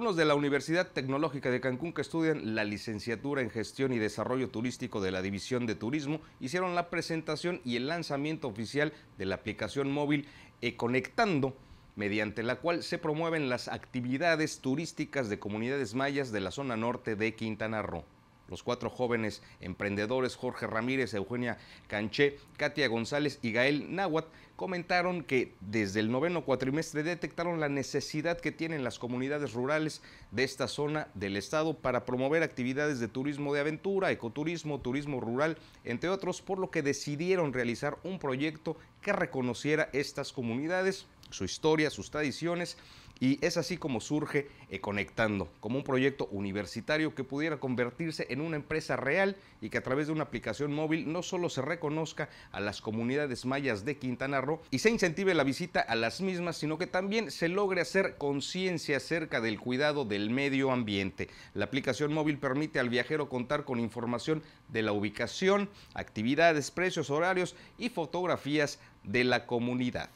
alumnos de la Universidad Tecnológica de Cancún que estudian la licenciatura en Gestión y Desarrollo Turístico de la División de Turismo hicieron la presentación y el lanzamiento oficial de la aplicación móvil Econectando, mediante la cual se promueven las actividades turísticas de comunidades mayas de la zona norte de Quintana Roo los cuatro jóvenes emprendedores Jorge Ramírez, Eugenia Canché, Katia González y Gael Nahuat comentaron que desde el noveno cuatrimestre detectaron la necesidad que tienen las comunidades rurales de esta zona del estado para promover actividades de turismo de aventura, ecoturismo, turismo rural, entre otros, por lo que decidieron realizar un proyecto que reconociera estas comunidades su historia, sus tradiciones y es así como surge eh, Conectando, como un proyecto universitario que pudiera convertirse en una empresa real y que a través de una aplicación móvil no solo se reconozca a las comunidades mayas de Quintana Roo y se incentive la visita a las mismas, sino que también se logre hacer conciencia acerca del cuidado del medio ambiente. La aplicación móvil permite al viajero contar con información de la ubicación, actividades, precios, horarios y fotografías de la comunidad.